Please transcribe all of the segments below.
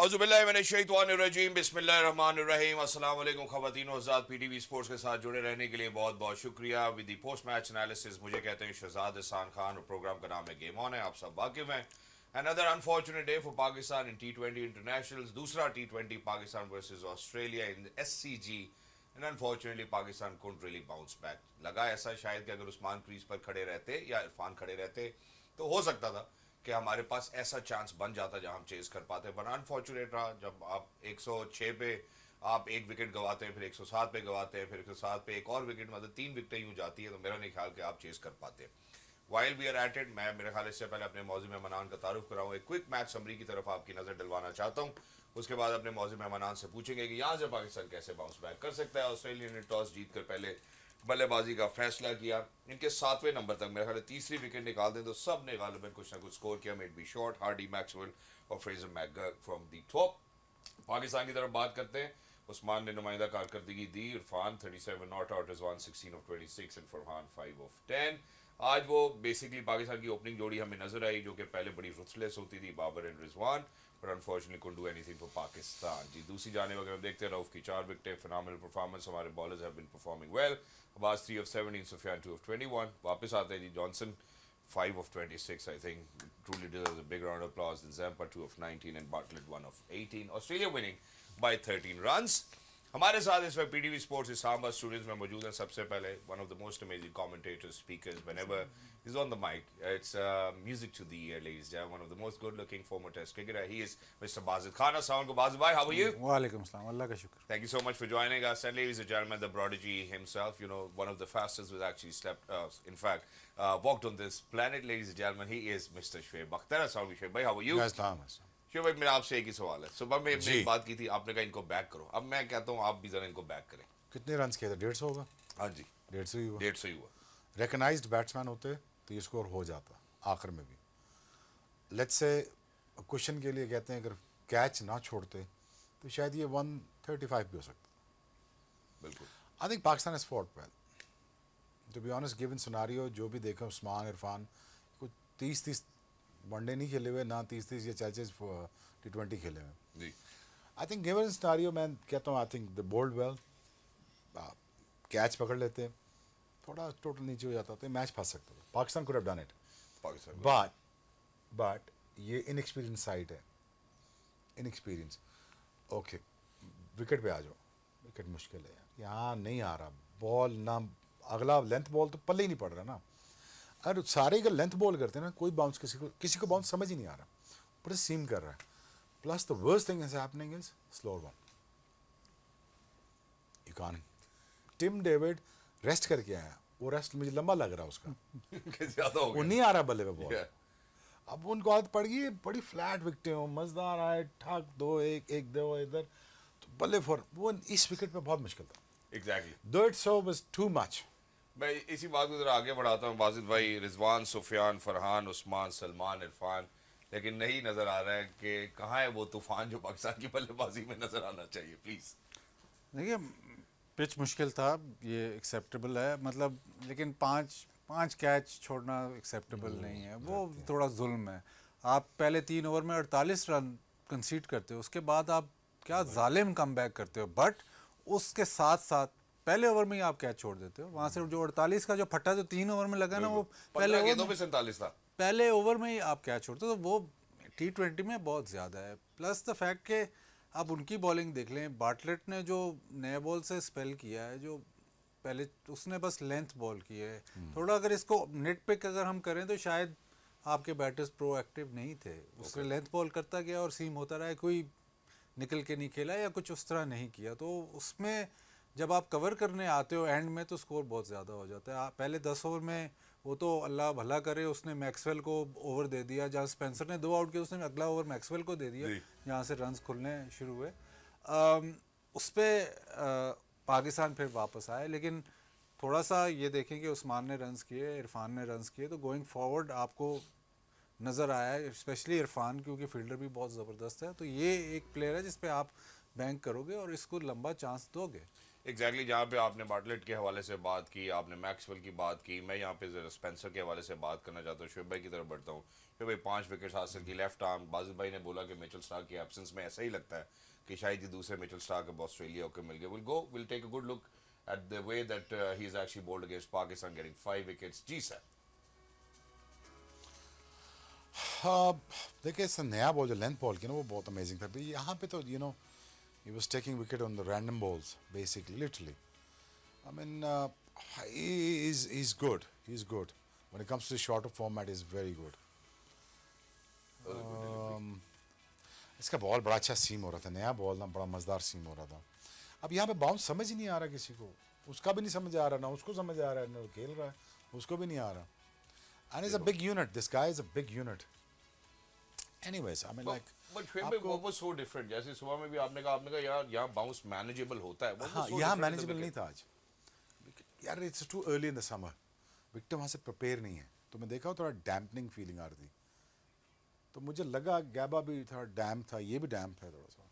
अज़ुबिल्लाजीम बसमीम अल्लाम ख़वान हज़ात पी टी वी स्पोर्ट्स के साथ जुड़े रहने के लिए बहुत बहुत शुक्रिया with the post match analysis मुझे कहते हैं शहजाद इसान खान और प्रोग्राम का नाम है गेम ऑन है आप सब वाकिफ हैं another unfortunate day for Pakistan in T twenty international दूसरा T twenty Pakistan versus Australia in S C G and unfortunately Pakistan can't really bounce back लगा ऐसा शायद कि अगर उस्मान क्रीज पर खड़े रहते या इरफान खड़े रहते तो हो सकता था कि हमारे पास ऐसा चांस बन जाता जहां हम चेज कर पाते हैं बट अनफॉर्चुनेट रहा जब आप 106 पे आप एक विकेट गवाते हैं फिर 107 पे गवाते हैं फिर 107 पे एक और विकेट मतलब तीन विकेटें यूं जाती है तो मेरा नहीं ख्याल कि आप चेज कर पाते वाइल वी आर एटेड मैं मेरे ख्याल इससे पहले अपने मौजूद मेहमान का तारुफ कराऊँ एक क्विक मैच समरी की तरफ आपकी नज़र डलवाना चाहता हूँ उसके बाद अपने मौजूद मेहमान से पूछेंगे कि यहाँ से पाकिस्तान कैसे बाउंस बैक कर सकता है ऑस्ट्रेलिया ने टॉस जीत कर पहले बल्लेबाजी का फैसला किया इनके सातवें नंबर तक मेरा ख्याल तीसरी विकेट निकाल दें तो सब ने गाल कुछ ना कुछ स्कोर किया made by Short Hardie Maxwell और Fraser McGurk from the top Pakistan की तरफ बात करते हैं उस्मान ने नुमाइंदा कारकर्दगी दी Irfan thirty seven not out Rizwan sixteen off twenty six and Farhan five off ten आज वो बेसिकली पाकिस्तान की ओपनिंग जोड़ी हमें नजर आई जो कि पहले बड़ी रुसलेस होती थी Babar and Rizwan but unfortunately couldn't do anything for Pakistan. जी दूसरी जाने वगैरह देखते हैं रऊफ की चार विकटें फिनल परफॉर्मेंस हमारे bowlers have been performing well Abbas three off seventeen Sufiyan two off twenty one वापस आते हैं जी Johnson five off twenty six I think truly deserve a big round applause in Zampa two off nineteen and Bartlett one off eighteen Australia winning by thirteen runs हमारे साथ इस वक्त PTV sports Islamabad studios में मौजूद हैं सबसे पहले one of the most amazing commentator speakers whenever is on the mic it's music to the ear ladies and one of the most good looking former test cricketer he is mister Wajid Khan असलाम को बाजिद भाई how are you वालेकुम सलाम अल्लाह का शुक्र thank you so much for joining us and ladies and gentleman the ब्रॉडजी himself you know one of the fastest with actually slept in fact walked on this planet ladies and gentleman he is mister Shoaib Akhtar असलाम वालेकुम भाई how are you अस्सलाम वालेकुम शिव भाई मेरा आपसे एक ही सवाल है सुबह में एक बात की थी आपने कहा इनको बैक करो अब मैं कहता हूँ आप भी जरा इनको बैक करें कितने रन किए थे डेढ़ सौ होगा हाँ जी डेढ़ सौ ही हुआ डेढ़ सौ ही हुआ रिकगनाइज बैट्समैन होते तो ये स्कोर हो जाता आखिर में भी लेट से क्वेश्चन के लिए कहते हैं अगर कैच ना छोड़ते तो शायद ये वन थर्टी फाइव भी हो सकता बिल्कुल I think Pakistan is fought pal to be honest given scenario जो भी देखें उस्मान इरफान कुछ तीस तीस वनडे नहीं खेले हुए ना तीस तीस या चालीस टी ट्वेंटी खेले हुए आई थिंक इन स्टारियो मैं कहता हूँ I think the bowled well catch पकड़ लेते थोड़ा टोटल नीचे हो जाता तो मैच फंस सकता था पाकिस्तान को done it Pakistan but but ये इनएक्सपीरियंस साइड है इनएक्सपीरियंस ओके विकेट पे आ जाओ विकेट मुश्किल है यहाँ नहीं आ रहा बॉल ना अगला लेंथ बॉल तो पल्ले ही नहीं पड़ रहा ना अगर सारे का लेंथ बॉल करते हैं ना कोई बाउंस किसी को किसी को बाउंस समझ ही नहीं आ रहा पर सीम कर रहा है plus the worst thing is happening is slower ball you can Tim David rest करके आया वो रेस्ट मुझे लंबा लग रहा है उसका ज्यादा वो नहीं आ रहा बल्ले पे बॉल अब उनको आदत पड़ गई बड़ी फ्लैट विकटें हो मजदार आए ठक दो एक एक दो इधर तो बल्ले फॉर वो इस विकेट पे बहुत मुश्किल था एग्जैक्टली दो इट्स टू मच मैं इसी बात को ज़रा आगे बढ़ाता हूँ वाजिद भाई रिजवान सुफियान फरहान उस्मान सलमान इरफान लेकिन नहीं नज़र आ रहा है कि कहाँ है वो तूफ़ान जो पाकिस्तान की बल्लेबाजी में नज़र आना चाहिए प्लीज़ देखिए पिच मुश्किल था ये एक्सेप्टेबल है मतलब लेकिन पाँच पाँच कैच छोड़ना एक्सेप्टेबल हम्म, नहीं है वो थोड़ा जुल्म है आप पहले तीन ओवर में 48 रन कंसीड करते हो उसके बाद आप क्या जालिम कम बैक करते हो बट उसके साथ साथ पहले ओवर में ही आप कैच छोड़ देते हो वहां से जो अड़तालीस का जो फट्टा जो तीन ओवर में लगा ना वो पहले गेंदों सैंतालीस था पहले ओवर में ही आप कैच छोड़ते हो तो वो टी ट्वेंटी में बहुत ज़्यादा है प्लस द फैक्ट के आप उनकी बॉलिंग देख लें बाटलेट ने जो नए बॉल से स्पेल किया है जो पहले उसने बस लेंथ बॉल की है हम्म। थोड़ा अगर इसको नेट पिक अगर हम करें तो शायद आपके बैटर्स प्रोएक्टिव नहीं थे उसने लेंथ बॉल करता गया और सीम होता रहा कोई निकल के नहीं खेला या कुछ उस तरह नहीं किया तो उसमें जब आप कवर करने आते हो एंड में तो स्कोर बहुत ज़्यादा हो जाता है पहले दस ओवर में वो तो अल्लाह भला करे उसने मैक्सवेल को ओवर दे दिया जहाँ स्पेंसर ने दो आउट किया उसने अगला ओवर मैक्सवेल को दे दिया जहाँ से रन खुलने शुरू हुए उस पर पाकिस्तान फिर वापस आए लेकिन थोड़ा सा ये देखें कि उस्मान ने रन किए इरफान ने रन किए तो गोइंग फॉरवर्ड आपको नज़र आया स्पेशली इरफान क्योंकि फील्डर भी बहुत ज़बरदस्त है तो ये एक प्लेयर है जिस आप बैंक करोगे और इसको लंबा चांस दोगे एग्जैक्टली exactly, जहाँ पे आपने बार्टलेट के हवाले से बात की आपने मैक्सवेल की बात की मैं यहाँ पे स्पेंसर के हवाले से बात करना चाहता हूँ शुभ भाई की तरफ बढ़ता हूँ शुभ भाई पांच विकेट हासिल की लेफ्ट आर्म बाजिद भाई ने बोला कि मिचल स्टार की एबसेंस में ऐसा ही लगता है कि शायद ही दूसरे मिचल स्टार अब ऑस्ट्रेलिया को मिल गए will go will take a good look at the way that he is actually bowled against Pakistan getting five wickets जी सर देखिए सर नया बॉल जो लेंथ बॉल की ना वो बहुत अमेजिंग था यहाँ पे तो यू you नो know, He was taking wicket on the random balls, basically, literally. I mean, uh, he is he's good. He's good. When it comes to the shorter format, he's very good. Um, इसका ball बड़ा अच्छा सीम हो रहा था नया ball ना बड़ा मज़ेदार सीम हो रहा था अब यहाँ पे बाउंस समझ ही नहीं आ रहा किसी को उसका भी नहीं समझ आ रहा ना उसको समझ आ रहा है ना खेल रहा है उसको भी नहीं आ रहा and is a big unit this guy is a big unit anyways I mean like सुबह में भी आपने होता है समर हाँ, तो से नहीं है तो आ रही थी तो मुझे लगा गैबा भी थोड़ा डैम्प था ये भी डैम्प है थोड़ा सा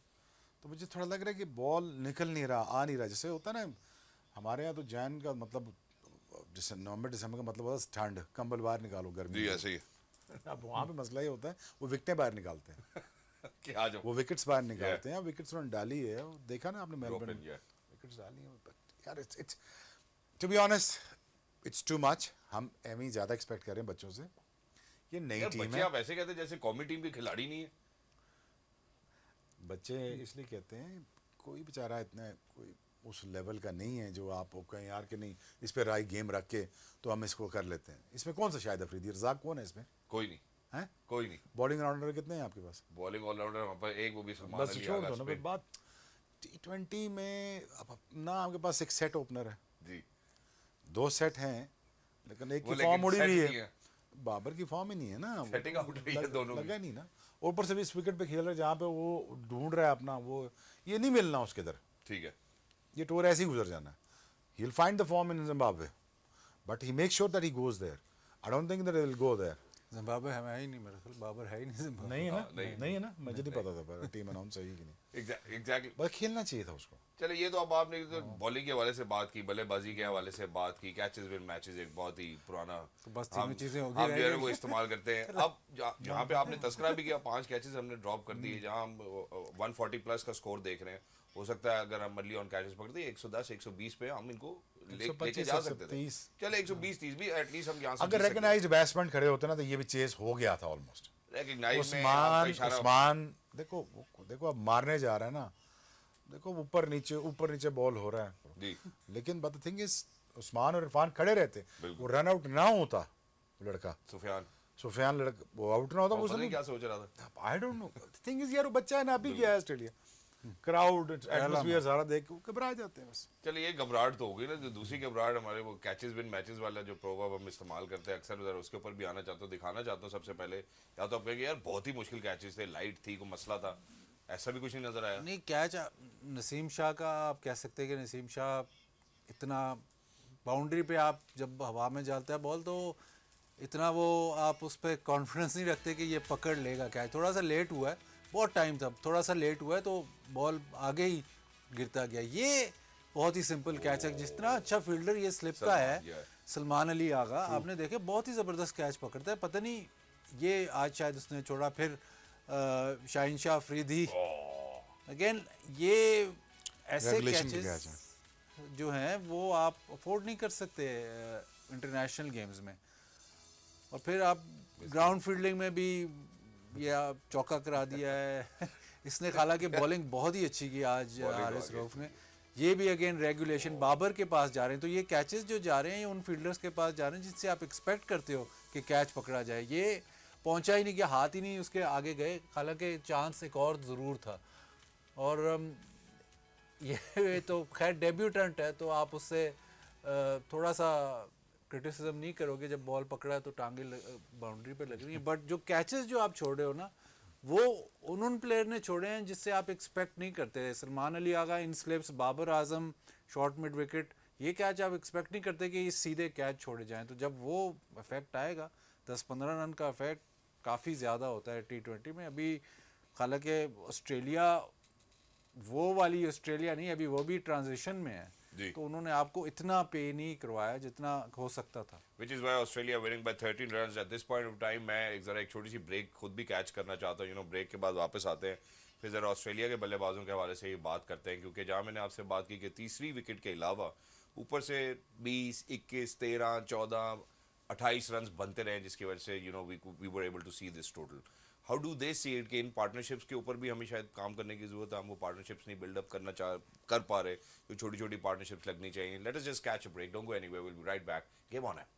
तो मुझे थोड़ा लग रहा है कि बॉल निकल नहीं रहा आ नहीं रहा जैसे होता ना हमारे यहाँ तो जैन का मतलब जैसे नवंबर दिसंबर का मतलब होता ठंड कंबल बाहर निकालो गर्मी ऐसे ही अब वहाँ पे मसला ये होता है वो विकटें बाहर निकालते हैं वो विकेट्स बाहर निकालते हैं विकेट्स उन्होंने डाली है देखा ना आपने मेलबर्न विकेट्स डाली है बट यार it's it's to be honest it's too much हम एम ही ज़्यादा एक्सपेक्ट कर रहे हैं बच्चों से ये नई टीम है आप ऐसे कहते हैं जैसे कॉमी टीम के खिलाड़ी नहीं है बच्चे इसलिए कहते हैं कोई बेचारा इतना कोई उस लेवल का नहीं है जो आप कहें यार के नहीं इस पर राय गेम रख के तो हम इसको कर लेते हैं इसमें कौन सा शायद अफरीदी रजाक कौन है इसमें कोई नहीं हैं कोई नहीं बॉलिंग ऑलराउंडर कितने हैं आपके पास बॉलिंग ऑलराउंडर हमारे पास एक वो भी बस छोड़ दो ना फिर बात टी ट्वेंटी में अब अपना आपके पास एक सेट ओपनर है जी दो सेट हैं लेकिन एक की फॉर्म उड़ी हुई है बाबर की फॉर्म ही नहीं है ना सेटिंग आउट रही है दोनों लगा नहीं ना ऊपर से भी इस विकेट पे खेल रहे जहाँ पे वो ढूंढ रहा है अपना वो ये नहीं मिलना उसके इधर ठीक है ये टूर ऐसे ही गुजर जाना है he find the form in Zimbabwe but he make sure that he goes there I don't think that will go there Zimbabwe है ही नहीं मेरे ख्याल बाबर है ही नहीं जिम्बाब्वे नहीं है ना हाँ, नहीं, नहीं है ना मुझे नहीं पता था पर टीम अनाउंस है ही कि नहीं एग्जैक्टली बस खेलना चाहिए था उसको चलो ये तो अब आपने तो बॉलिंग हाँ। के हवाले से बात की बल्लेबाजी के हवाले से बात की कैचेस विन मैचेस एक बहुत ही पुराना तो बस तीन चीजें होगी हम जो वो इस्तेमाल करते हैं अब जहाँ पे आपने तस्करा भी किया पांच कैचेस हमने ड्रॉप कर दिए हम्म। जहां हम 140 प्लस का स्कोर देख रहे हैं हो सकता है अगर हम मल्ली ऑन कैचेस पकड़ते 110 120 पे हम इनको अगर बैट्समैन खड़े होते ना तो ये भी चेस हो गया था ऑलमोस्ट उस्मान उस्मान देखो देखो अब मारने जा ना देखो ऊपर नीचे ऊपर नीचे बॉल हो रहा है जी लेकिन बट थिंग इज उस्मान और इरफान खड़े रहते वो रन आउट ना होता लड़का सुफियान सुफियान लड़का वो आउट ना होता वो क्या सोच रहा था I don't know thing is यार वो बच्चा है ना अभी गया ऑस्ट्रेलिया क्राउड एटमोसफियर सारा देख के घबरा जाते हैं बस चलिए ये घबराहट तो होगी ना जो दूसरी घबराहट हमारे वो कैचेस बिन मैचेस वाला जो प्रोग्राम हम इस्तेमाल करते हैं अक्सर उसके ऊपर भी आना चाहता हूँ दिखाना चाहता हूँ सबसे पहले या तो आप कहेंगे यार बहुत ही मुश्किल कैचेस थे लाइट थी कोई मसला था ऐसा भी कुछ नहीं नजर आया नहीं कैच नसीम शाह का आप कह सकते हैं कि नसीम शाह इतना बाउंड्री पे आप जब हवा में जाते हैं बॉल तो इतना वो आप उस पर कॉन्फिडेंस नहीं रखते कि ये पकड़ लेगा कैच थोड़ा सा लेट हुआ है बहुत टाइम था थोड़ा सा लेट हुआ है तो बॉल आगे ही गिरता गया ये बहुत ही सिंपल कैच है जितना अच्छा फील्डर ये स्लिप का है सलमान अली आगा आपने देखे बहुत ही ज़बरदस्त कैच पकड़ता है पता नहीं ये आज शायद उसने छोड़ा फिर शाहिन शाह फ्रीदी अगेन ये ऐसे कैचेस जो हैं वो आप अफोर्ड नहीं कर सकते इंटरनेशनल गेम्स में और फिर आप ग्राउंड फील्डिंग में भी ये आप चौका करा दिया है इसने हालांकि बॉलिंग बहुत ही अच्छी की आज आर एस रऊफ ने ये भी अगेन रेगुलेशन बाबर के पास जा रहे हैं तो ये कैचेस जो जा रहे हैं ये उन फील्डर्स के पास जा रहे हैं जिससे आप एक्सपेक्ट करते हो कि कैच पकड़ा जाए ये पहुंचा ही नहीं गया हाथ ही नहीं उसके आगे गए हालांकि चांस एक और ज़रूर था और um, ये तो खैर डेब्यूटेंट है तो आप उससे uh, थोड़ा सा क्रिटिसिज्म नहीं करोगे जब बॉल पकड़ा तो टांगे बाउंड्री पे लग रही है बट जो कैचेस जो आप छोड़ रहे हो ना वो उन उन प्लेयर ने छोड़े हैं जिससे आप एक्सपेक्ट नहीं करते Salman Ali Agha in slips Babar Azam short mid wicket ये कैच आप एक्सपेक्ट नहीं करते कि ये सीधे कैच छोड़े जाएं तो जब वो इफेक्ट आएगा दस पंद्रह रन का इफेक्ट काफ़ी ज़्यादा होता है टी ट्वेंटी में अभी हालांकि ऑस्ट्रेलिया वो वाली ऑस्ट्रेलिया नहीं अभी वो भी ट्रांजिशन में है तो उन्होंने आपको इतना पे नहीं करवाया जितना हो सकता था which is why Australia winning by thirteen run at this point of time मैं एक ज़रा एक छोटी सी ब्रेक खुद भी कैच करना चाहता हूँ यू नो ब्रेक के बाद वापस आते हैं फिर ज़रा ऑस्ट्रेलिया के बल्लेबाजों के हवाले से ही बात करते हैं क्योंकि जहाँ मैंने आपसे बात की कि तीसरी विकेट के अलावा ऊपर से बीस इक्कीस तेरह चौदह अट्ठाईस रन बनते रहे जिसकी वजह से you know we were able to see this total how do they see it कि इन पार्टनरशिप्स के ऊपर भी हमें शायद काम करने की ज़रूरत है हम वो पार्टनरशिप्स नहीं बिल्डअप करना चाह कर पा रहे जो छोटी छोटी पार्टनरशिप्स लगनी चाहिए let us just catch a break don't go anywhere will be right back गिव ऑन एप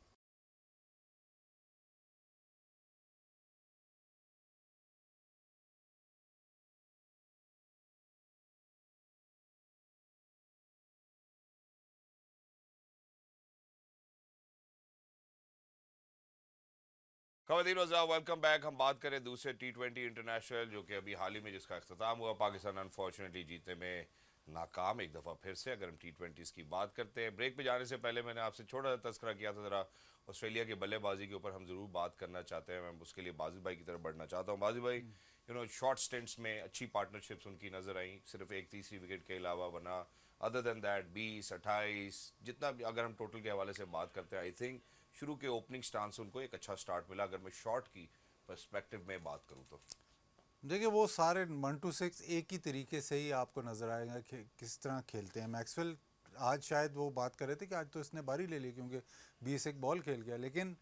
खवतिन रज़ा वेलकम बैक हम बात करें दूसरे टी ट्वेंटी इंटरनेशनल जो कि अभी हाल ही में जिसका अख्ताम हुआ पाकिस्तान अनफॉर्चुनेटली जीतने में नाकाम एक दफ़ा फिर से अगर हम टी ट्वेंटी की बात करते हैं ब्रेक पे जाने से पहले मैंने आपसे छोटा सा तस्करा किया था ज़रा ऑस्ट्रेलिया के बल्लेबाजी के ऊपर हम ज़रूर बात करना चाहते हैं मैं उसके लिए बाजी भाई की तरफ बढ़ना चाहता हूँ बाजी भाई यू नो शॉर्ट स्टेंट्स में अच्छी पार्टनरशिप्स उनकी नज़र आई सिर्फ एक तीसरी विकेट के अलावा बना अदर दैन दैट बीस अट्ठाईस जितना अगर हम टोटल के हवाले से बात करते हैं आई थिंक शुरू के ओपनिंग स्टांस उनको एक अच्छा स्टार्ट मिला अगर मैं शॉर्ट की परस्पेक्टिव में बात करूँ तो देखिए वो सारे वन टू सिक्स एक ही तरीके से ही आपको नज़र आएगा कि किस तरह खेलते हैं मैक्सवेल आज शायद वो बात कर रहे थे कि आज तो इसने बारी ले ली क्योंकि बीस एक बॉल खेल गया लेकिन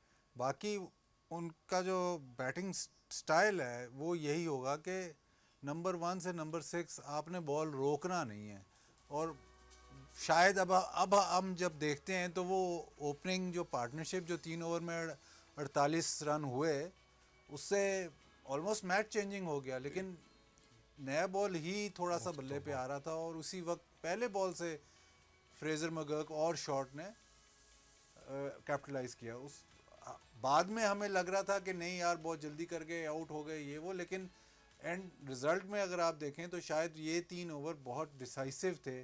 बाकी उनका जो बैटिंग स्टाइल है वो यही होगा कि नंबर वन से नंबर सिक्स आपने बॉल रोकना नहीं है और शायद अब अब हम जब देखते हैं तो वो ओपनिंग जो पार्टनरशिप जो तीन ओवर में अड़तालीस रन हुए उससे ऑलमोस्ट मैच चेंजिंग हो गया लेकिन नया बॉल ही थोड़ा सा बल्ले तो पे आ रहा था और उसी वक्त पहले बॉल से फ्रेजर मगर्क और शॉट ने कैपिटलाइज किया उस बाद में हमें लग रहा था कि नहीं यार बहुत जल्दी कर गए आउट हो गए ये वो लेकिन एंड रिजल्ट में अगर आप देखें तो शायद ये तीन ओवर बहुत डिसाइसिव थे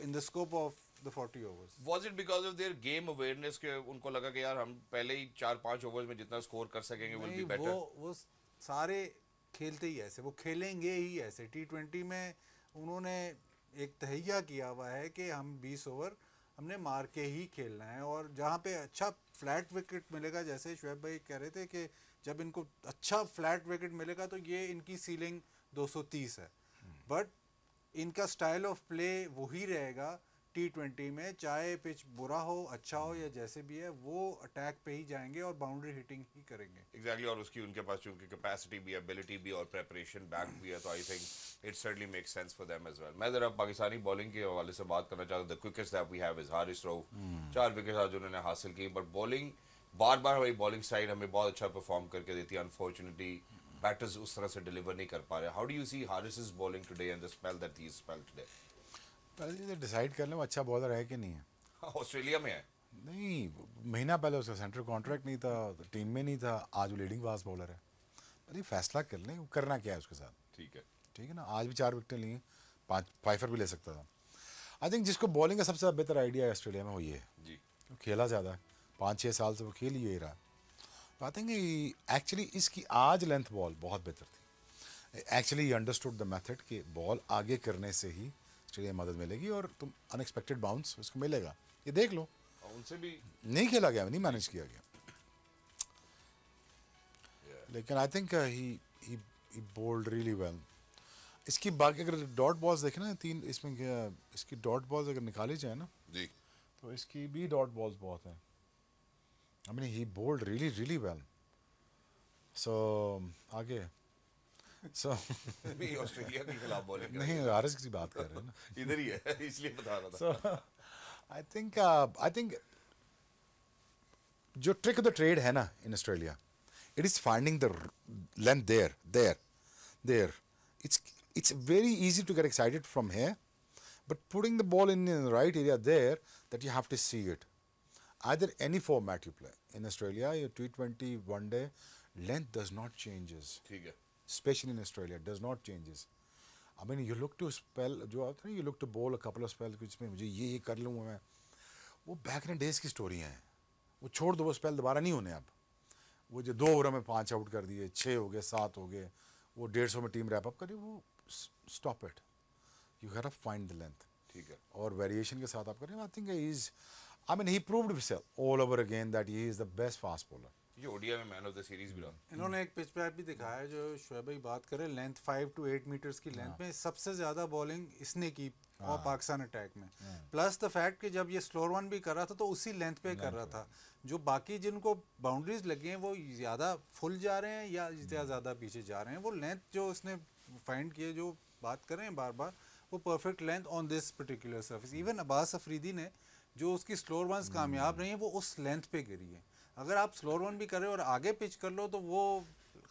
in the scope of the 40 overs was it because of their game awareness के उनको लगा कि यार हम पहले ही चार पांच ओवर्स में जितना स्कोर कर सकेंगे विल बी बेटर वो वो सारे खेलते ही ऐसे वो खेलेंगे ही ऐसे टी में उन्होंने एक तहैया किया हुआ है कि हम 20 ओवर हमने मार के ही खेलना है और जहाँ पे अच्छा फ्लैट विकेट मिलेगा जैसे शुएब भाई कह रहे थे कि जब इनको अच्छा फ्लैट विकेट मिलेगा तो ये इनकी सीलिंग 230 है बट hmm. इनका स्टाइल ऑफ प्ले वही रहेगा टी ट्वेंटी में चाहे पिच बुरा हो अच्छा हो या जैसे भी है वो अटैक पे ही जाएंगे और बाउंड्री हिटिंग ही करेंगे एग्जैक्टली exactly, और उसकी उनके पास चूंकि कैपेसिटी भी एबिलिटी भी और प्रेपरेशन बैक भी है तो I think it certainly make sense for them as well मैं जरा पाकिस्तानी बॉलिंग के हवाले से बात करना चाहता हूँ the quickest that we have is Haris Rauf चार विकेट आज उन्होंने हासिल की बट बॉलिंग बार बार हमारी बॉलिंग साइड हमें बहुत अच्छा परफॉर्म करके देती है अनफॉर्चुनेटली बैटर्स उस तरह से डिलीवर नहीं कर पा रहे how do you see Haris is bowling today and the spell that he is spell today पहले चीज़ तो डिसाइड कर लें वो अच्छा बॉलर है कि नहीं है ऑस्ट्रेलिया हाँ, में है नहीं महीना पहले उसका सेंटर कॉन्ट्रैक्ट नहीं था टीम में नहीं था आज वो लीडिंग फास्ट बॉलर है अरे फैसला कर लें करना क्या है उसके साथ ठीक है ठीक है ना आज भी चार विकटें ली पाँच फाइफर भी ले सकता था आई थिंक जिसको बॉलिंग का सबसे बेहतर आइडिया है ऑस्ट्रेलिया में वो ये है जी खेला ज़्यादा पाँच छः साल से वो खेल ही रहा है पाते कि एक्चुअली इसकी आज लेंथ बॉल बहुत बेहतर थी एक्चुअली ये अंडरस्टूड द मेथड कि बॉल आगे करने से ही चलिए मदद मिलेगी और तुम अनएक्सपेक्टेड बाउंस उसको मिलेगा ये देख लो उनसे भी नहीं खेला गया नहीं मैनेज किया गया लेकिन I think he bowled really well इसकी बाकी अगर डॉट बॉल्स देखना ना तीन इसमें uh, इसकी डॉट बॉल्स अगर निकाली जाए ना जी तो इसकी भी डॉट बॉल्स बहुत हैं I mean, he bowled really, really well. So, आगे so, नहीं ऑस्ट्रेलिया के खिलाफ बॉलिंग नहीं आरस की बात कर रहे हैं ना इधर ही है इसलिए बता रहा था so I think I think जो ट्रिक ऑफ द ट्रेड है ना in Australia it is finding the length there there there it's it's very easy to get excited from here but putting the ball in in right area there that you have to see it either any format you play. In Australia, your T20 one day length does not changes. Especially in Australia, does not changes. I mean, you look to spell जो आता है ना, you look to bowl a couple of spells कुछ में मुझे ये ये कर लूँगा मैं. वो back in days की story हैं. वो छोड़ दो वो spell दोबारा नहीं होने अब. वो जो दो ओवर में पांच आउट कर दिए, छः हो गए, सात हो गए, वो डेढ़ सौ में टीम रैप अप करी वो stop it. You have find the length. ठीक है. और वेरिएशन के साथ आप करें I think is I mean, he proved himself all over again that he is the best fast bowler. ये ओडिया में मैन ऑफ द सीरीज भी रहा इन्होंने एक पिच पे भी दिखाया जो शुएब भाई बात करें length five two eight metres की लेंथ हाँ। में सबसे ज़्यादा बॉलिंग इसने की और हाँ। पाकिस्तान अटैक में प्लस द फैक्ट कि जब ये स्लोर वन भी कर रहा था तो उसी लेंथ पे कर रहा था जो बाकी जिनको बाउंड्रीज लगी हैं वो ज़्यादा फुल जा रहे हैं या हाँ। ज़्यादा पीछे जा रहे हैं वो लेंथ जो उसने फाइंड किए जो बात करें बार बार वो perfect length on this particular surface even Abbas Afridi ने जो उसकी स्लोर हम्म। वंस कामयाब रही हैं वो उस लेंथ पे गिरी है अगर आप स्लोर वन भी करें और आगे पिच कर लो तो वो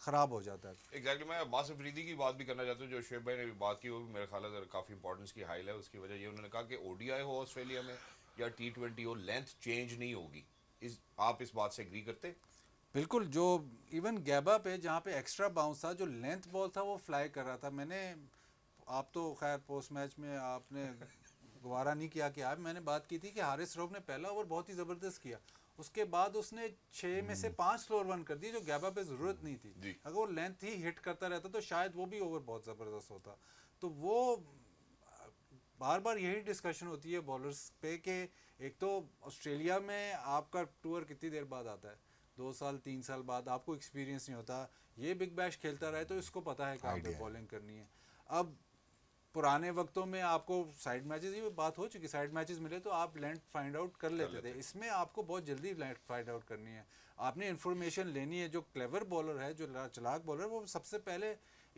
ख़राब हो जाता है एग्जैक्टली exactly, मैं अब्बास अफरीदी की बात भी करना चाहता हूँ जो शेब भाई ने भी बात की वो भी मेरे ख्याल अगर काफ़ी इंपॉर्टेंस की हाइल है उसकी वजह ये उन्होंने कहा कि ओ हो ऑस्ट्रेलिया में या टी ट्वेंटी हो लेंथ चेंज नहीं होगी इस आप इस बात से एग्री करते बिल्कुल जो इवन गैबा पे जहाँ पे एक्स्ट्रा बाउंस था जो लेंथ बॉल था वो फ्लाई कर रहा था मैंने आप तो खैर पोस्ट मैच में आपने गवारा नहीं किया कि आप मैंने बात की थी कि हारिस रऊफ ने पहला ओवर बहुत ही ज़बरदस्त किया उसके बाद उसने छः में से हम्म। पांच फ्लोर रन कर दिए जो गैबा पे ज़रूरत नहीं थी अगर वो लेंथ ही हिट करता रहता तो शायद वो भी ओवर बहुत ज़बरदस्त होता तो वो बार बार यही डिस्कशन होती है बॉलर्स पे कि एक तो ऑस्ट्रेलिया में आपका टूर कितनी देर बाद आता है दो साल तीन साल बाद आपको एक्सपीरियंस नहीं होता ये बिग बैश खेलता रहे तो इसको पता है कहाँ पर बॉलिंग करनी है अब पुराने वक्तों में आपको साइड मैचेस ये बात हो चुकी साइड मैचेस मिले तो आप लैंड फाइंड आउट कर लेते, लेते थे इसमें आपको बहुत जल्दी लैंड फाइंड आउट करनी है आपने इन्फॉर्मेशन लेनी है जो क्लेवर बॉलर है जो चलाक बॉलर है वो सबसे पहले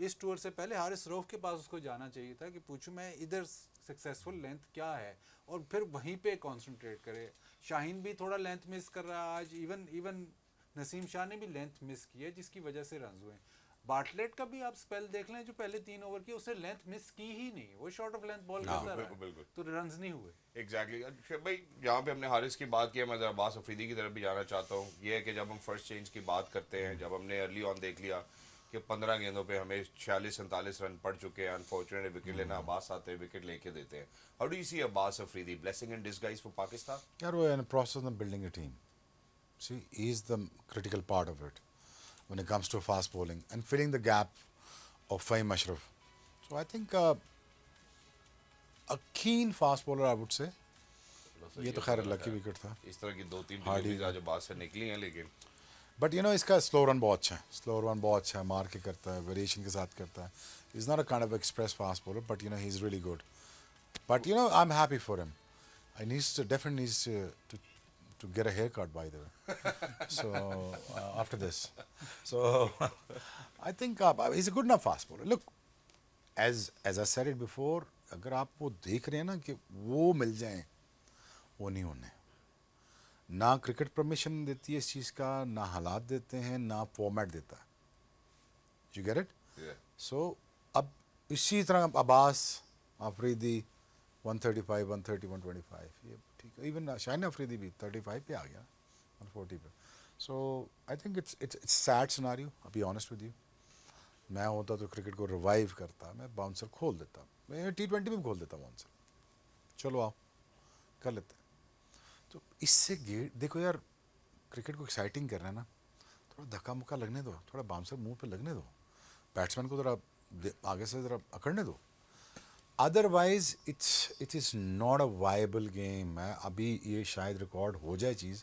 इस टूर से पहले हारिस रोफ के पास उसको जाना चाहिए था कि पूछूँ मैं इधर सक्सेसफुल लेंथ क्या है और फिर वहीं पर कॉन्सनट्रेट करे शाहीन भी थोड़ा लेंथ मिस कर रहा है आज इवन इवन नसीम शाह ने भी लेंथ मिस की है जिसकी वजह से रन हुए बार्टलेट का भी आप स्पेल देख लें जो पहले तीन ओवर की उसने लेंथ मिस की ही नहीं वो शॉर्ट ऑफ लेंथ बॉल करता रहा बिल्कुल बिल्कुल तो रन नहीं हुए एग्जैक्टली exactly. भाई यहाँ पे हमने हारिस की बात की है मैं जरा अब्बास अफरीदी की तरफ भी जाना चाहता हूँ ये है कि जब हम फर्स्ट चेंज की बात करते हैं जब हमने अर्ली ऑन देख लिया कि पंद्रह गेंदों पर हमें छियालीस सैंतालीस रन पड़ चुके हैं अनफॉर्चुनेट विकेट लेना अब्बास हम्म। आते हैं विकेट लेके देते हैं how do you see Abbas Afridi blessing and disguise for Pakistan यार वो process building a team see is the critical part of it when it comes to fast bowling and filling the gap of Fahim Ashraf. So, I think uh, a keen fast bowler I would say. ये तो खैर lucky wicket था इस तरह की दो तीन Hardy आज बात से निकली हैं लेकिन बट यू नो इसका स्लो रन बहुत अच्छा है स्लो रन बहुत अच्छा है मार के करता है वेरिएशन के साथ करता है is not a kind of express fast bowler but you know he is really good but you know I am happy for him I needs definite needs to to get a haircut, by the way. so uh, after this, so I think uh, he's a good enough fast bowler. Look, as as I said it before, अगर आप वो देख रहे हैं ना कि वो मिल जाए वो नहीं होने ना क्रिकेट परमिशन देती है इस चीज़ का ना हालात देते हैं ना फॉर्मेट देता है यू गेट इट सो अब इसी तरह अब्बास आफरीदी 135, 130, 125 ये ठीक है इवन शाइन अफरीदी भी थर्टी फाइव पे आ गया और फोर्टी पे so I think it's it's it's sad scenario अभी ऑनेस्ट विद यू मैं होता तो क्रिकेट को रिवाइव करता मैं बाउंसर खोल देता मैं टी ट्वेंटी में भी खोल देता बाउंसर चलो आओ कर लेते हैं तो इससे गेट देखो यार क्रिकेट को एक्साइटिंग कर रहे हैं ना थोड़ा धक्का मुक्का लगने दो थोड़ा बाउंसर मुंह पे लगने दो बैट्समैन को ज़रा आगे से ज़रा अकड़ने दो otherwise it's it is not a viable game है अभी ये शायद रिकॉर्ड हो जाए चीज़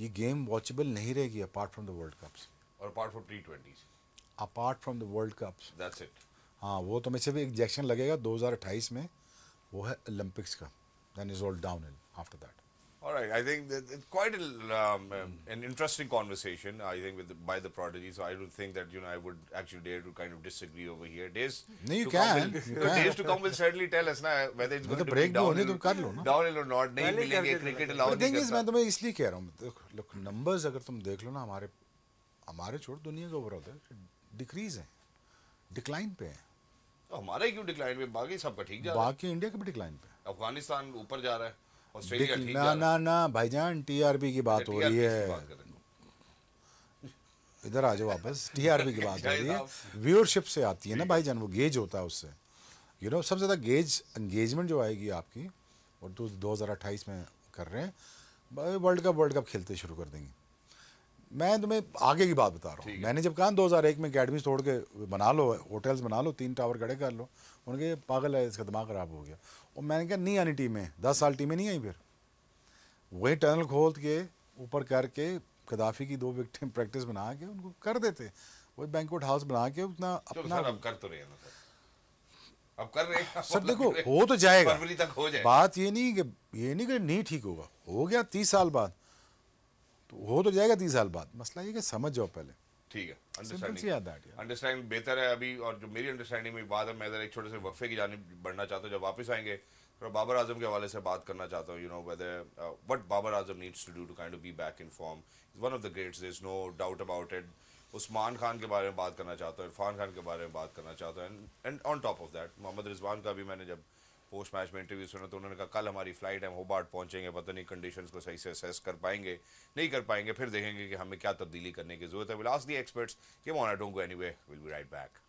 ये गेम वॉचेबल नहीं रहेगी apart from the world cups और apart from T twenty apart from the world cups that's it हाँ वो तो मैं सिर्फ एक जैक्शन लगेगा 2028 में वो है ओलंपिक्स का then is all down in after that All right. I think that it's quite a, um, um, an interesting conversation, I think, with the, by the prodigy. So I don't think that, you know, I would actually dare to kind of disagree over here. Days, no, you, to can. Will, you can. Days to come will certainly tell us na, whether it's going to break down, downhill, downhill or not. नहीं मिलेंगे cricket allow thing is मैं तुम्हें इसलिए कह रहा हूँ look numbers अगर तुम देख लो ना हमारे हमारे छोड़ दुनिया का ओवरऑल decrease है डिक्लाइन पे है हमारे क्यों decline पे बाकी सबका ठीक जा रहा है बाकी इंडिया का भी डिक्लाइन पे अफगानिस्तान ऊपर जा रहा है ना ना ना भाईजान टीआरपी की बात हो रही है इधर आ जाओ वापस टीआरपी की बात हो रही है व्यूअरशिप से आती है ना भाईजान वो गेज होता है उससे यू नो सबसे ज़्यादा गेज एंगेजमेंट जो आएगी आपकी और तो दो हज़ार अट्ठाईस में कर रहे हैं वर्ल्ड कप वर्ल्ड कप खेलते शुरू कर देंगे मैं तुम्हें आगे की बात बता रहा हूँ मैंने जब कहा 2001 में अकेडमी तोड़ के बना लो होटल्स बना लो तीन टावर खड़े कर लो उन्होंने कहा पागल है इसका दिमाग ख़राब हो गया और मैंने कहा नहीं आनी टीमें दस साल टीमें नहीं आई फिर वही टनल खोल के ऊपर करके कदाफी की दो विक्टिम प्रैक्टिस बना के उनको कर देते वही बैंक हाउस बना के उतना अपना अब कर तो रहे हैं अब कर रहे हैं सर देखो हो तो जाएगा फरवरी तक हो जाए बात ये नहीं कि ये नहीं कि नहीं ठीक होगा हो गया तीस साल बाद तो हो तो जाएगा तीस साल बाद मसला ये कि समझ जाओ पहले ठीक है अंडरस्टैंडिंग अंडरस्टैंडिंग बेहतर है अभी और जो मेरी अंडरस्टैंडिंग में बात है मैं एक छोटे से वफ़े की जानी बढ़ना चाहता हूँ जब वापस आएंगे तो बाबर आजम के हवाले से बात करना चाहता हूँ you know whether what Babar Azam needs to do to kind be back in form is one of the greats is no doubt about it Usman Khan के बारे में बात करना चाहता हूँ इरफान खान के बारे में बात करना चाहता हूँ and on top of that Mohammad Rizwan का भी मैंने जब पोस्ट मैच में इंटरव्यू सुना तो उन्होंने कहा कल हमारी फ्लाइट है होबार्ट पहुंचेंगे पता नहीं कंडीशंस को सही से असेस कर पाएंगे नहीं कर पाएंगे फिर देखेंगे कि हमें क्या तब्दीली करने की जरूरत है विल आस्क दी एक्सपर्ट्स के on I go anyway will be right back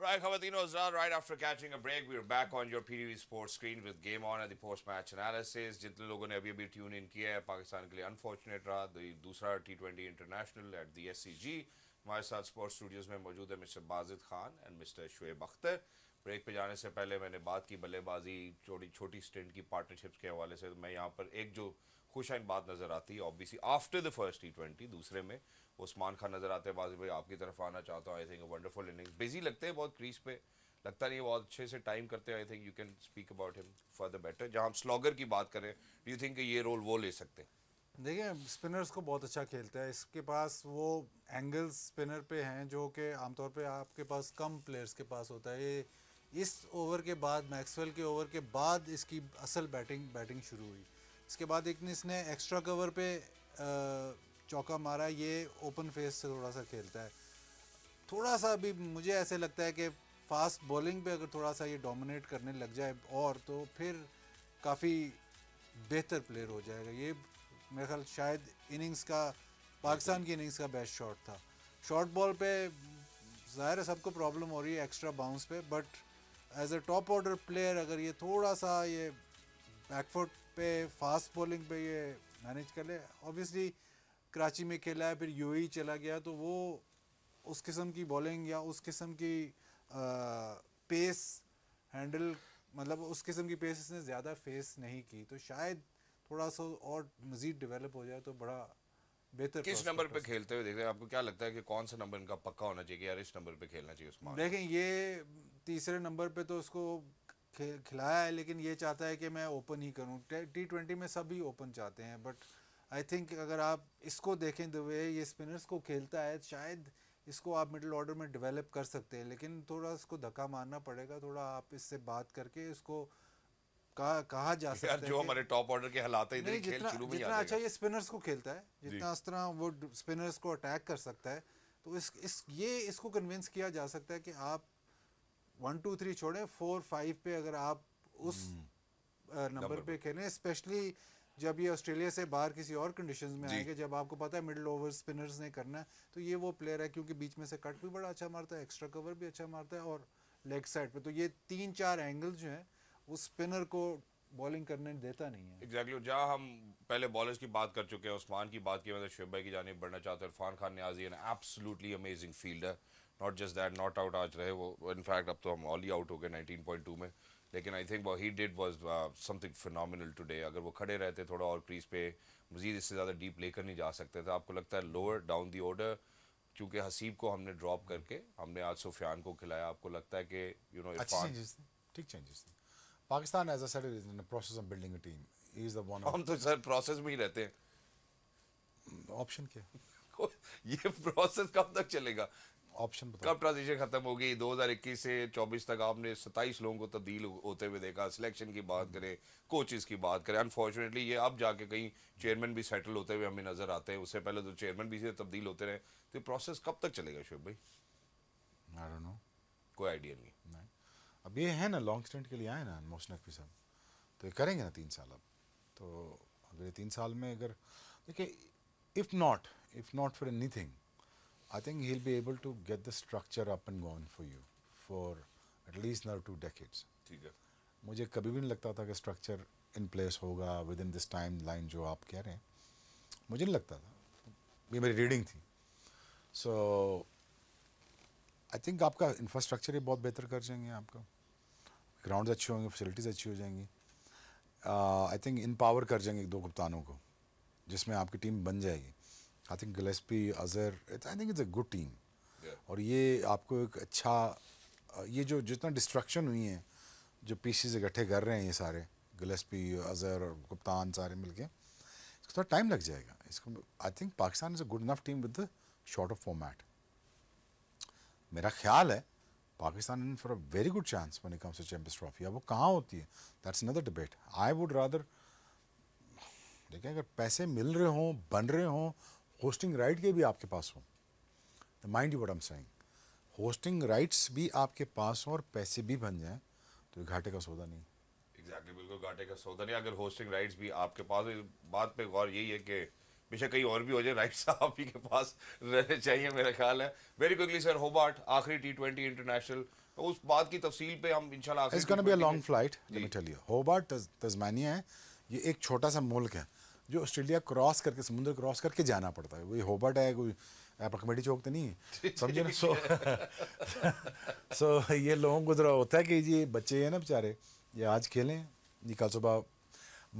Right, Khabatinos done right after catching a break. We are back on your PTV sports screen with game on at the post match analysis जितने लोगों ने अभी अभी tune in किया है पाकिस्तान के लिए unfortunate रहा दूसरा T twenty international at the S C G हमारे साथ स्पोर्ट्स स्टूडियोज में मौजूद है mister Wajid Khan and mister Shoaib Akhtar break पे जाने से पहले मैंने बात की बल्लेबाजी छोटी छोटी स्टेंट की पार्टनरशिप्स के हवाले से तो मैं यहाँ पर एक जो खुशाइन बात नज़र आती है obviously after the first T twenty दूसरे में उस्मान खान नज़र आते हैं बाजी भाई आपकी तरफ आना चाहता हूँ I think wonderful innings busy लगते हैं बहुत क्रीज पे लगता नहीं बहुत अच्छे से टाइम करते हैं I think you can speak about him for the better जहाँ हम स्लॉगर की बात करें यू थिंक ये रोल वो ले सकते हैं देखिए स्पिनर्स को बहुत अच्छा खेलता है इसके पास वो एंगल्स स्पिनर पे हैं जो कि आमतौर पे आपके पास कम प्लेयर्स के पास होता है ये इस ओवर के बाद मैक्सवेल के ओवर के बाद इसकी असल बैटिंग बैटिंग शुरू हुई इसके बाद एक ने इसने एक्स्ट्रा कवर पे आ, चौका मारा ये ओपन फेस से थोड़ा सा खेलता है थोड़ा सा भी मुझे ऐसे लगता है कि फास्ट बॉलिंग पे अगर थोड़ा सा ये डोमिनेट करने लग जाए और तो फिर काफ़ी बेहतर प्लेयर हो जाएगा ये मेरे ख्याल शायद इनिंग्स का पाकिस्तान की इनिंग्स का बेस्ट शॉट था शॉर्ट बॉल पे ज़ाहिर है सबको प्रॉब्लम हो रही है एक्स्ट्रा बाउंस पे but as a top order player अगर ये थोड़ा सा ये बैकफुट पे फास्ट बॉलिंग पे ये मैनेज कर ले ऑब्वियसली कराची में खेला है फिर यू e चला गया तो वो उस किस्म की बॉलिंग या उस किस्म की आ, पेस हैंडल मतलब उस किस्म की पेस इसने ज़्यादा फेस नहीं की तो शायद थोड़ा सा और मज़ीद डेवलप हो जाए तो बड़ा बेहतर किस नंबर पे खेलते हुए देख रहे हैं आपको क्या लगता है कि कौन सा नंबर इनका पक्का होना चाहिए यार इस नंबर पे खेलना चाहिए उसमें देखें ये तीसरे नंबर पे तो उसको खिलाया है लेकिन ये चाहता है कि मैं ओपन ही करूँ टी ट्वेंटी में सभी ओपन चाहते हैं बट आई थिंक अगर आप इसको देखें द वे ये स्पिनर्स को खेलता है शायद इसको आप मिडिल ऑर्डर में डेवलप कर सकते हैं लेकिन थोड़ा इसको धक्का मारना पड़ेगा थोड़ा आप इससे बात करके इसको कहा कहा जा सकता है जो हमारे टॉप ऑर्डर के हालात है नहीं जितना खेल जितना अच्छा ये स्पिनर्स को खेलता है जितना इस तरह वो स्पिनर्स को अटैक कर सकता है तो इस इस ये इसको कन्विंस किया जा सकता है कि आप वन टू थ्री छोड़ें फोर फाइव पे अगर आप उस नंबर हम्म। पे खेलें स्पेशली जब ये ऑस्ट्रेलिया से बाहर किसी और कंडीशन में आएंगे जब आपको पता है मिडिल ओवर स्पिनर्स ने करना है तो ये वो प्लेयर है क्योंकि बीच में से कट भी बड़ा अच्छा मारता है एक्स्ट्रा कवर भी अच्छा मारता है और लेग साइड पर तो ये तीन चार एंगल जो है वो स्पिनर को बॉलिंग करने देता नहीं है एग्जैक्टली exactly, जहाँ हम पहले बॉलर्स की बात कर चुके हैं उस्मान की बात की मैं मतलब तो भाई की जाने बढ़ना चाहते हैं Irfan Khan Niazi an absolutely amazing fielder not just that not out आज रहे वो इनफैक्ट अब तो हम ऑल ही आउट हो गए 19.2 में लेकिन I think he did was something phenomenal today अगर वो खड़े रहते थोड़ा और क्रीज पे मजीद इससे ज़्यादा डीप लेकर नहीं जा सकते थे आपको लगता है लोअर डाउन दी ऑर्डर क्योंकि हसीब को हमने ड्रॉप हम्म। करके हमने आज सुफियान को खिलाया आपको लगता है कि यू नो ठीक changes Pakistan as a is in process of building a team is the one हम तो सर प्रोसेस में ही रहते हैं ऑप्शन hmm, क्या ये प्रोसेस कब तक चलेगा ऑप्शन कब ट्रांजिशन खत्म हो गई 2021 से 24 तक आपने 27 लोगों को तब्दील होते हुए देखा सिलेक्शन की बात करें कोचेस की बात करें अनफॉर्चुनेटली ये अब जाके कहीं चेयरमैन भी सेटल होते हुए हमें नजर आते हैं उससे पहले तो चेयरमैन भी तब्दील होते रहे तो प्रोसेस कब तक चलेगा शुभ भाई नो कोई आइडिया नहीं अब ये है ना लॉन्ग स्टेंट के लिए आए ना मोशन नकवी साहब तो ये करेंगे ना तीन साल अब तो अगले तीन साल में अगर देखिए if not if not for anything I think he'll be able to get the structure up and going for you for at least now two decades. ठीक है मुझे कभी भी नहीं लगता था कि स्ट्रक्चर in place होगा within this timeline जो आप कह रहे हैं मुझे नहीं लगता था ये मेरी रीडिंग थी सो आई थिंक आपका इंफ्रास्ट्रक्चर ये बहुत बेहतर कर जाएंगे आपका grounds अच्छे होंगे फैसिलिटीज़ अच्छी हो जाएंगी आई थिंक इन कर जाएंगे दो कप्तानों को जिसमें आपकी टीम बन जाएगी I think Gillespie Azhar I think it's a good team और ये आपको एक अच्छा ये जो जितना डिस्ट्रक्शन हुई है जो पीसीज इकट्ठे कर रहे हैं ये सारे गलेसपी अजहर और कप्तान सारे मिलके इसको थोड़ा टाइम लग जाएगा इसको I think Pakistan is a good enough team with the short of format मेरा ख्याल है Pakistan in for a very good chance when comes to Champions Trophy अब वो कहाँ होती है that's another debate I would rather देखें अगर पैसे मिल रहे हों बन रहे हों होस्टिंग राइट के भी आपके पास हों mind you am saying hosting rights भी आपके पास हों और पैसे भी बन जाएं तो घाटे का सौदा नहीं एग्जैक्टली बिल्कुल घाटे का सौदा नहीं अगर होस्टिंग राइट्स भी आपके पास बात पे गौर यही है कि बेशक कहीं और भी हो जाए राइट्स आप ही के पास रहने चाहिए मेरा ख्याल है वेरी क्विकली सर होबार्ट आखिरी टी ट्वेंटी इंटरनेशनल उस बात की तफसील पे हम इंशाल्लाह it's gonna be a long flight let me tell you Hobart Tasmania है ये एक छोटा सा मुल्क है जो ऑस्ट्रेलिया क्रॉस करके समुद्र क्रॉस करके जाना पड़ता है वही होबर्ट है कोई आपका कमेटी चौक तो नहीं है समझे ना सो सो ये लोगों को जरा होता है कि ये बच्चे हैं ना बेचारे ये आज खेलें ये कल सुबह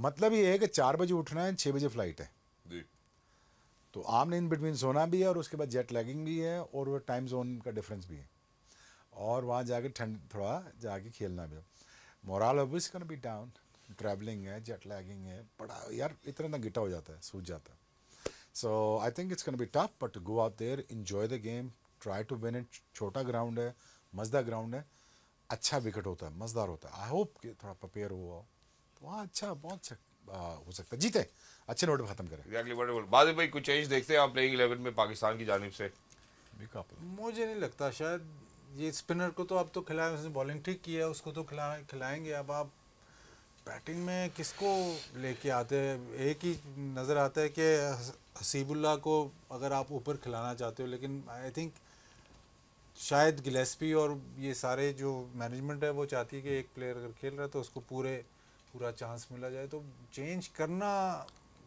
मतलब ये है कि चार बजे उठना है छः बजे फ्लाइट है तो तो ने इन बिटवीन सोना भी है और उसके बाद जेट लैगिंग भी है और वो टाइम जोन का डिफरेंस भी है और वहाँ जाके ठंड थोड़ा जाके खेलना भी है morale of can be down travelling है जेट लैगिंग है बड़ा यार इतना ना गिटा हो जाता है सूझ जाता है so I think it's can be tough but go out there enjoy the game try to win it छोटा ग्राउंड है मजदार ग्राउंड है अच्छा विकेट होता है मज़दार होता है आई होप कि थोड़ा प्रपेयर हुआ तो वहाँ अच्छा बहुत अच्छा हो सकता है जीते अच्छे नोट पर खत्म करें एग्जैक्टली वंडरफुल बाद भाई कुछ चेंज देखते हैं आप प्लेइंग इलेवन में पाकिस्तान की जानब से मुझे नहीं लगता शायद ये स्पिनर को तो अब तो खिलाए उसने बॉलिंग ठीक की है उसको तो खिला खिलाएंगे अब आप बैटिंग में किसको लेके आते हैं एक ही नज़र आता है कि हसीबुल्ला को अगर आप ऊपर खिलाना चाहते हो लेकिन आई थिंक शायद गिलेस्पी और ये सारे जो मैनेजमेंट है वो चाहती है कि एक प्लेयर अगर खेल रहा है तो उसको पूरे पूरा चांस मिला जाए तो चेंज करना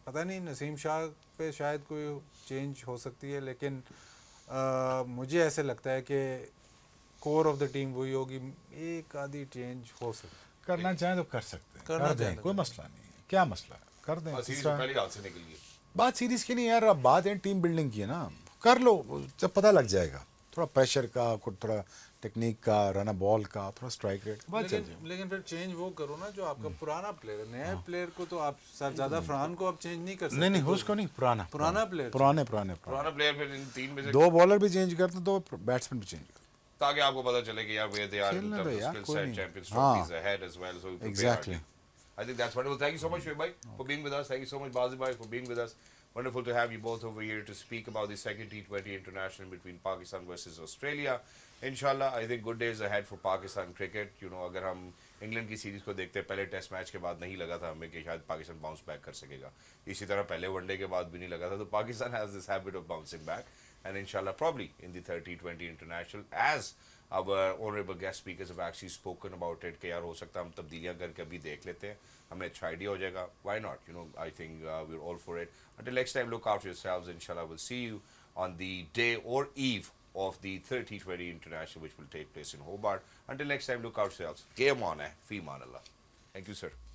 पता नहीं नसीम शाह पे शायद कोई चेंज हो सकती है लेकिन आ, मुझे ऐसे लगता है कि कोर ऑफ द टीम वही होगी एक आधी चेंज हो सकती है करना चाहें तो कर सकते हैं करना दें तो कोई मसला नहीं है क्या मसला कर दें बात सीरीज की नहीं यार अब बात है टीम बिल्डिंग की है ना कर लो जब पता लग जाएगा थोड़ा प्रेशर का थोड़ा टेक्निक का रन बॉल का थोड़ा स्ट्राइक रेट बात लेकिन, लेकिन फिर चेंज वो करो ना जो आपका हम्म। पुराना प्लेयर है नया प्लेयर हाँ। को तो आप ज्यादा फरहान हम्म। को आप चेंज नहीं कर सकते नहीं नहीं तो उसको नहीं पुराना पुराना प्लेयर पुराने पुराने पुराना प्लेयर फिर तीन में दो बॉलर भी चेंज करते दो बैट्समैन भी चेंज करते ताकि आपको पता चले कि यार way they are in terms skill set Champions Trophies ahead as well so exactly I think that's wonderful. Thank you so much, Shubhai, okay. for being with us. Thank you so much, Bazibai, for being with us. Wonderful to have you both over here to speak about the second T20 international between Pakistan versus Australia. Inshallah, I think good days ahead for Pakistan cricket. You know, अगर हम England की series को देखते हैं पहले test match के बाद नहीं लगा था हमें कि शायद पाकिस्तान बाउंस बैक कर सकेगा इसी तरह पहले वनडे के बाद भी नहीं लगा था तो Pakistan has this habit of bouncing back and inshallah probably in the 30-20 international as our honorable guest speakers have actually spoken about it कि यार हो सकता है हम तब्दीलियां करके अभी देख लेते हैं हमें अच्छा आइडिया हो why not you know I think uh, we're all for it until next time look after yourselves inshallah we'll see you on the day or eve of the 30-20 international which will take place in Hobart until next time look after yourselves game on hai, eh? fee man Allah thank you sir